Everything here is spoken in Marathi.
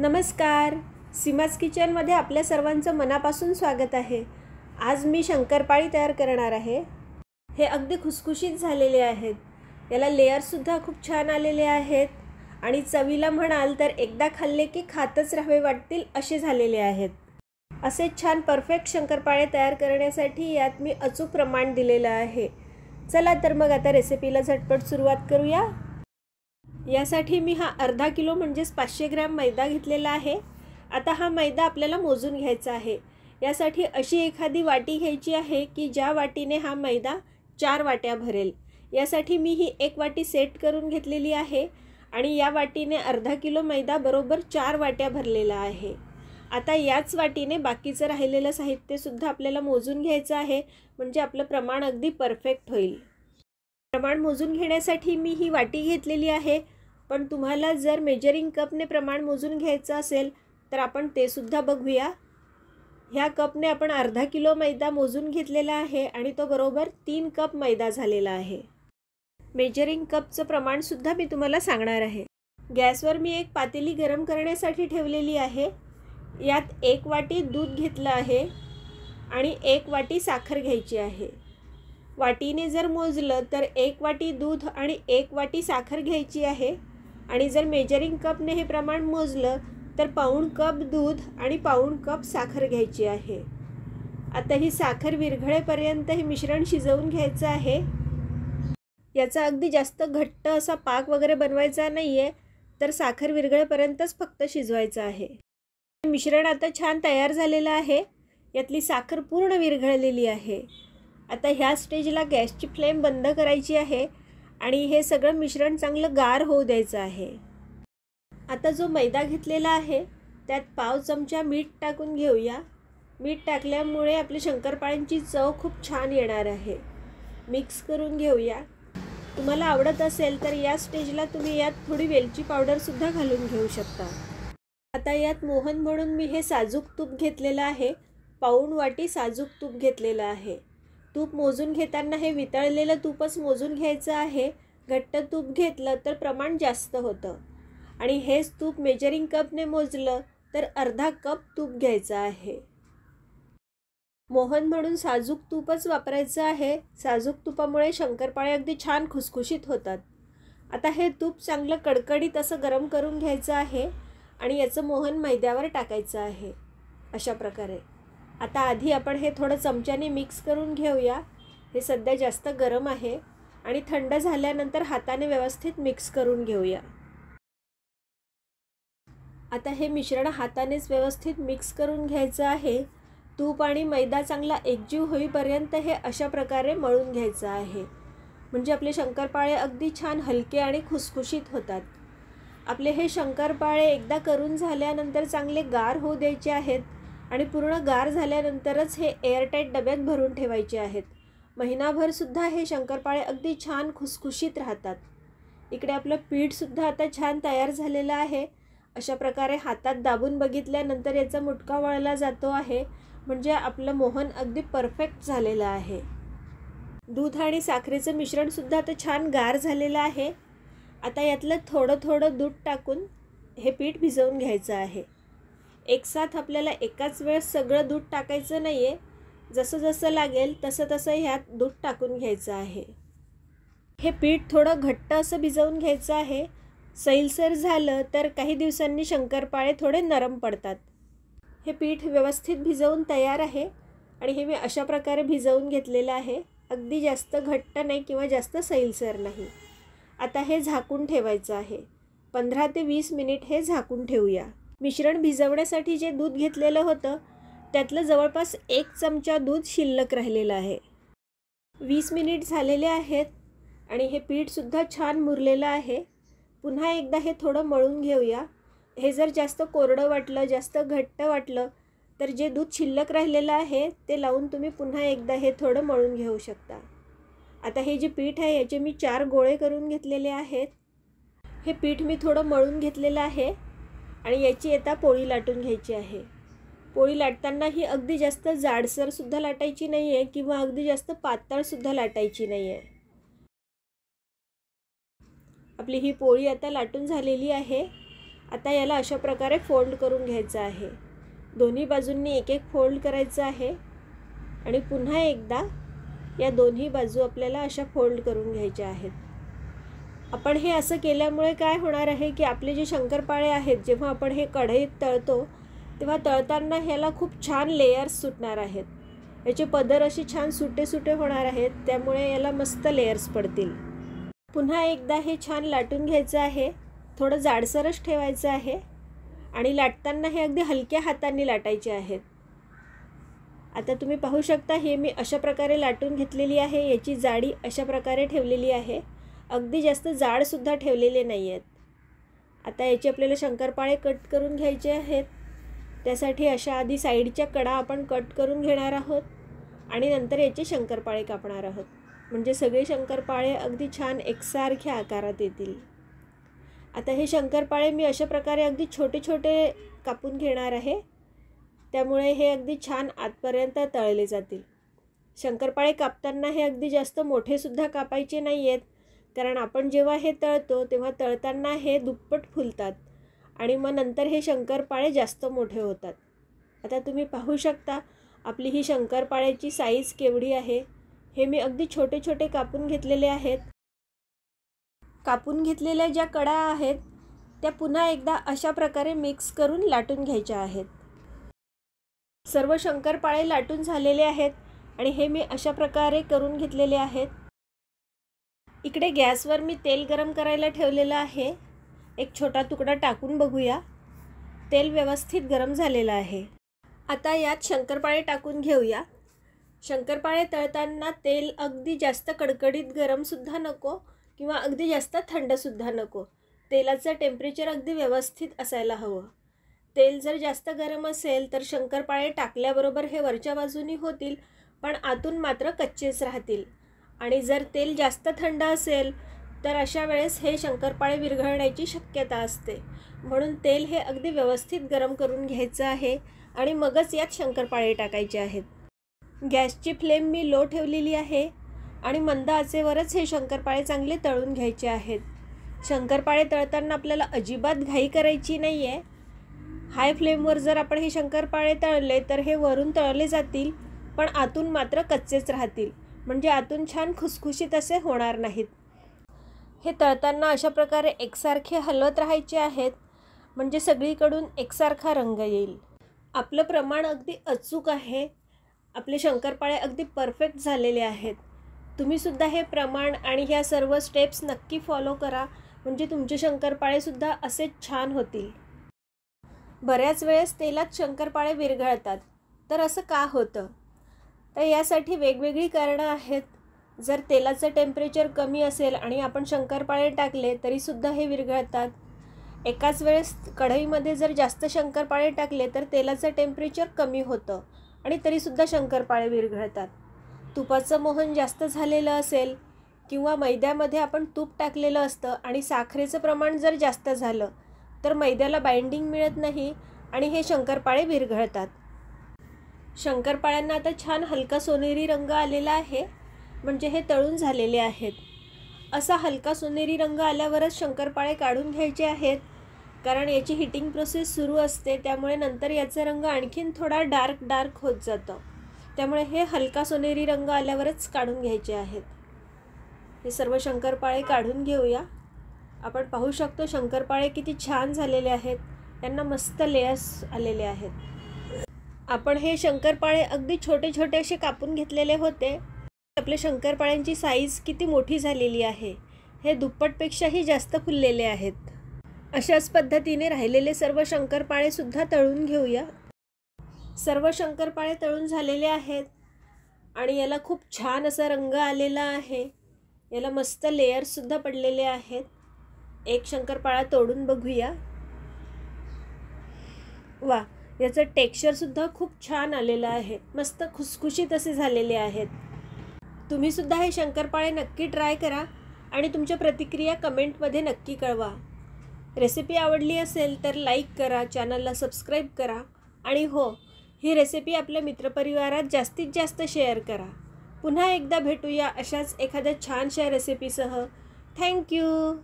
नमस्कार सीमाज किचनमध्ये आपल्या सर्वांचं मनापासून स्वागत आहे आज मी शंकरपाळी तयार करणार आहे हे अगदी खुसखुशीत झालेले आहेत याला लेअरसुद्धा खूप छान आलेले आहेत आणि चवीला म्हणाल तर एकदा खाल्ले की खातच राहावे वाटतील असे झालेले आहेत असे छान परफेक्ट शंकरपाळे तयार करण्यासाठी यात मी अचूक प्रमाण दिलेलं आहे चला तर मग आता रेसिपीला झटपट सुरुवात करूया यासाठी मी हा अर्धा किलो म्हणजेच पाचशे ग्रॅम मैदा घेतलेला आहे आता हा मैदा आपल्याला मोजून घ्यायचा आहे यासाठी अशी एखादी वाटी घ्यायची आहे की ज्या वाटीने हा मैदा चार वाट्या भरेल यासाठी मी ही एक वाटी सेट करून घेतलेली आहे आणि या वाटीने अर्धा किलो मैदा बरोबर चार वाट्या भरलेला आहे आता याच वाटीने बाकीचं राहिलेलं साहित्यसुद्धा आपल्याला मोजून घ्यायचं आहे म्हणजे आपलं प्रमाण अगदी परफेक्ट होईल प्रमाण मोजून घेण्यासाठी मी ही वाटी घेतलेली आहे पण तुम्हाला जर मेजरिंग कपने प्रमाण मोजून घ्यायचं असेल तर आपण ते सुद्धा बघूया ह्या कपने आपण अर्धा किलो मैदा मोजून घेतलेला आहे आणि तो बरोबर तीन कप मैदा झालेला आहे मेजरिंग कपचं प्रमाणसुद्धा मी तुम्हाला सांगणार आहे गॅसवर मी एक पातेली गरम करण्यासाठी ठेवलेली आहे यात एक वाटी दूध घेतलं आहे आणि एक वाटी साखर घ्यायची आहे वाटीने जर मोजलं तर एक वाटी दूध आणि एक वाटी साखर घ्यायची आहे आणि जर मेजरिंग कपने हे प्रमाण मोजलं तर पाऊण कप दूध आणि पाऊण कप साखर घ्यायची आहे आता ही साखर विरघळेपर्यंत हे मिश्रण शिजवून घ्यायचं आहे याचा अगदी जास्त घट्ट असा पाक वगैरे बनवायचा नाही आहे तर साखर विरघळेपर्यंतच फक्त शिजवायचं आहे मिश्रण आता छान तयार झालेलं आहे यातली साखर पूर्ण विरघळलेली आहे आता ह्या स्टेजला गॅसची फ्लेम बंद करायची आहे आणि हे सगळं मिश्रण चांगलं गार होऊ द्यायचं आहे आता जो मैदा घेतलेला आहे त्यात पाव चमचा मीठ टाकून घेऊया मीठ टाकल्यामुळे आपली शंकरपाळ्यांची चव खूप छान येणार आहे मिक्स करून घेऊया तुम्हाला आवडत असेल तर या स्टेजला तुम्ही यात थोडी वेलची पावडरसुद्धा घालून घेऊ शकता आता यात मोहन म्हणून मी हे साजूक तूप घेतलेलं आहे पाऊण वाटी साजूक तूप घेतलेलं आहे तूप मोजून घेताना हे वितळलेलं तूपच मोजून घ्यायचं आहे घट्ट तूप घेतलं तर प्रमाण जास्त होतं आणि हेच तूप मेजरिंग कपने मोजलं तर अर्धा कप तूप घ्यायचं आहे मोहन म्हणून साजूक तूपच वापरायचं आहे साजूक तुपामुळे शंकरपाळे अगदी छान खुसखुशीत होतात आता हे तूप चांगलं कडकडीत असं गरम करून घ्यायचं आहे आणि याचं मोहन मैद्यावर टाकायचं आहे अशा प्रकारे आता आधी आपण हे थोडं चमच्याने मिक्स करून घेऊया हे सध्या जास्त गरम आहे आणि थंड झाल्यानंतर हाताने व्यवस्थित मिक्स करून घेऊया आता हे मिश्रण हातानेच व्यवस्थित मिक्स करून घ्यायचं आहे तूप आणि मैदा चांगला एकजीव होईपर्यंत हे अशा प्रकारे मळून घ्यायचं आहे म्हणजे आपले शंकरपाळे अगदी छान हलके आणि खुसखुशीत होतात आपले हे शंकरपाळे एकदा करून झाल्यानंतर चांगले गार होऊ द्यायचे आहेत आणि पूर्ण गार झाल्यानंतरच हे एअरटाईट डब्यात भरून ठेवायचे आहेत महिनाभरसुद्धा हे शंकरपाळे अगदी छान खुसखुशीत राहतात इकडे आपलं पीठसुद्धा आता छान तयार झालेलं आहे अशा प्रकारे हातात दाबून बघितल्यानंतर याचा मुटका वळला जातो आहे म्हणजे आपलं मोहन अगदी परफेक्ट झालेलं आहे दूध आणि साखरेचं मिश्रणसुद्धा आता छान गार झालेलं आहे आता यातलं थोडं थोडं दूध टाकून हे पीठ भिजवून घ्यायचं आहे एकसाथ आपल्याला एकाच वेळेस सगळं दूध टाकायचं नाही आहे जसं जसं लागेल तसं तसं ह्यात दूध टाकून घ्यायचं आहे हे पीठ थोडं घट्ट असं भिजवून घ्यायचं आहे सैलसर झालं तर काही दिवसांनी शंकरपाळे थोडे नरम पडतात हे पीठ व्यवस्थित भिजवून तयार आहे आणि हे मी अशा प्रकारे भिजवून घेतलेलं आहे अगदी जास्त घट्ट नाही किंवा जास्त सैलसर नाही आता हे झाकून ठेवायचं आहे पंधरा ते वीस मिनिट हे झाकून ठेवूया मिश्रण भिजवण्यासाठी जे दूध घेतलेलं होतं त्यातलं जवळपास एक चमचा दूध शिल्लक राहिलेलं आहे वीस मिनिट झालेले आहेत आणि हे पीठसुद्धा छान मुरलेलं आहे पुन्हा एकदा हे थोडं मळून घेऊया हे जर जास्त कोरडं वाटलं जास्त घट्ट वाटलं तर जे दूध शिल्लक राहिलेलं आहे ते लावून तुम्ही पुन्हा एकदा हे थोडं मळून घेऊ शकता आता हे जे पीठ आहे याचे मी चार गोळे करून घेतलेले आहेत हे पीठ मी थोडं मळून घेतलेलं आहे आणि याची आता पोळी लाटून घ्यायची आहे पोळी लाटताना ही अगदी जास्त जाडसरसुद्धा लाटायची नाही आहे किंवा अगदी जास्त पातळसुद्धा लाटायची नाही आहे आपली ही पोळी आता लाटून झालेली आहे आता याला अशा प्रकारे फोल्ड करून घ्यायचं आहे दोन्ही बाजूंनी एक एक फोल्ड करायचं आहे आणि पुन्हा एकदा या दोन्ही बाजू आपल्याला अशा फोल्ड करून घ्यायच्या आहेत आपण हे असं केल्यामुळे काय होणार आहे की आपले जे शंकरपाळे आहेत जेव्हा आपण हे कढईत तळतो तेव्हा तळताना ह्याला खूप छान लेयर्स सुटणार आहेत याचे पदर असे छान सुटे सुटे होणार आहेत त्यामुळे याला मस्त लेयर्स पडतील पुन्हा एकदा हे छान लाटून घ्यायचं आहे थोडं जाडसरच ठेवायचं आहे आणि लाटताना हे अगदी हलक्या हातांनी लाटायचे आहेत आता तुम्ही पाहू शकता हे मी अशा प्रकारे लाटून घेतलेली आहे याची जाडी अशा प्रकारे ठेवलेली आहे अगदी जास्त जाडसुद्धा ठेवलेले नाही आहेत आता याचे आपल्याला शंकरपाळे कट करून घ्यायचे आहेत त्यासाठी अशा आधी साईडच्या कडा आपण कट करून घेणार आहोत आणि नंतर याचे शंकरपाळे कापणार आहोत म्हणजे सगळे शंकरपाळे अगदी छान एकसारख्या आकारात येतील आता हे शंकरपाळे मी अशा प्रकारे अगदी छोटे छोटे कापून घेणार आहे त्यामुळे हे अगदी छान आतपर्यंत तळले जातील शंकरपाळे कापताना हे अगदी जास्त मोठेसुद्धा कापायचे नाही आहेत कारण आपण जेव्हा हे तळतो तेव्हा तळताना हे दुप्पट फुलतात आणि मग नंतर हे शंकरपाळे जास्त मोठे होतात आता तुम्ही पाहू शकता आपली ही शंकरपाळ्याची साईज केवढी आहे हे मी अगदी छोटे छोटे कापून घेतलेले आहेत कापून घेतलेल्या ज्या कडा आहेत त्या पुन्हा एकदा अशा प्रकारे मिक्स करून लाटून घ्यायच्या आहेत सर्व शंकरपाळे लाटून झालेले आहेत आणि हे मी अशा प्रकारे करून घेतलेले आहेत इकडे गॅसवर मी तेल गरम करायला ठेवलेलं आहे एक छोटा तुकडा टाकून बघूया तेल व्यवस्थित गरम झालेलं आहे आता यात शंकरपाळे टाकून घेऊया शंकरपाळे तळताना तेल अगदी जास्त कडकडीत गरमसुद्धा नको किंवा अगदी जास्त थंडसुद्धा नको तेलाचं टेम्परेचर अगदी व्यवस्थित असायला हवं तेल जर जास्त गरम असेल तर शंकरपाळे टाकल्याबरोबर हे वरच्या बाजूनी होतील पण आतून मात्र कच्चेच राहतील आणि जर तेल जास्त थंड असेल तर अशा वेळेस हे शंकरपाळे विरघळण्याची शक्यता असते म्हणून तेल हे अगदी व्यवस्थित गरम करून घ्यायचं आहे आणि मगच यात शंकरपाळे टाकायचे आहेत गॅसची फ्लेम मी लो ठेवलेली आहे आणि मंद आचेवरच हे शंकरपाळे चांगले तळून घ्यायचे आहेत शंकरपाळे तळताना आपल्याला अजिबात घाई करायची नाही आहे हाय फ्लेमवर जर आपण हे शंकरपाळे तळले तर हे वरून तळले जातील पण आतून मात्र कच्चेच राहतील म्हणजे आतून छान खुसखुशीत असे होणार नाहीत हे तळताना अशा प्रकारे एकसारखे हलवत राहायचे आहेत म्हणजे सगळीकडून एकसारखा रंग येईल आपलं प्रमाण अगदी अचूक आहे आपले शंकरपाळे अगदी परफेक्ट झालेले आहेत तुम्हीसुद्धा हे प्रमाण आणि ह्या सर्व स्टेप्स नक्की फॉलो करा म्हणजे तुमचे शंकरपाळेसुद्धा असेच छान होतील बऱ्याच वेळेस तेलात शंकरपाळे विरघळतात तर असं का होतं तर यासाठी वेगवेगळी कारणं आहेत जर तेलाचं टेम्परेचर कमी असेल आणि आपण शंकरपाळे टाकले तरीसुद्धा हे विरघळतात एकाच वेळेस कढईमध्ये जर जास्त शंकरपाळे टाकले तर तेलाचं टेम्परेचर कमी होतं आणि तरीसुद्धा शंकरपाळे विरघळतात तुपाचं मोहन जास्त झालेलं असेल किंवा मैद्यामध्ये आपण तूप टाकलेलं असतं आणि साखरेचं प्रमाण जर जास्त झालं तर मैद्याला बाइंडिंग मिळत नाही आणि हे शंकरपाळे विरघळतात शंकरपाळ्यांना आता छान हलका सोनेरी रंग आलेला आहे म्हणजे हे तळून झालेले आहेत असा हलका सोनेरी रंग आल्यावरच शंकरपाळे काढून घ्यायचे आहेत कारण याची हिटिंग प्रोसेस सुरू असते त्यामुळे नंतर याचा रंग आणखीन थोडा डार्क डार्क होत जातो त्यामुळे हे हलका सोनेरी रंग आल्यावरच काढून घ्यायचे आहेत हे सर्व शंकरपाळे काढून घेऊया आपण पाहू शकतो शंकरपाळे किती छान झालेले आहेत त्यांना मस्त लेयर्स आलेले आहेत आपण हे शंकरपाळे अगदी छोटे छोटे असे कापून घेतलेले होते आपले शंकरपाळ्यांची साईज किती मोठी झालेली आहे हे दुप्पटपेक्षाही जास्त फुललेले आहेत अशाच पद्धतीने राहिलेले सर्व शंकरपाळेसुद्धा तळून घेऊया सर्व शंकरपाळे तळून झालेले आहेत आणि याला खूप छान असा रंग आलेला आहे याला मस्त लेयर्ससुद्धा पडलेले आहेत एक शंकरपाळा तोडून बघूया वा याचं टेक्स्चरसुद्धा खूप छान आलेलं आहे मस्त खुसखुशीत असे झालेले आहेत तुम्हीसुद्धा हे शंकरपाळे नक्की ट्राय करा आणि तुमच्या प्रतिक्रिया कमेंटमध्ये नक्की कळवा रेसिपी आवडली असेल तर लाईक करा चॅनलला सबस्क्राईब करा आणि हो ही रेसिपी आपल्या मित्रपरिवारात जास्तीत जास्त शेअर करा पुन्हा एकदा भेटूया अशाच एखाद्या छानशा रेसिपीसह थँक्यू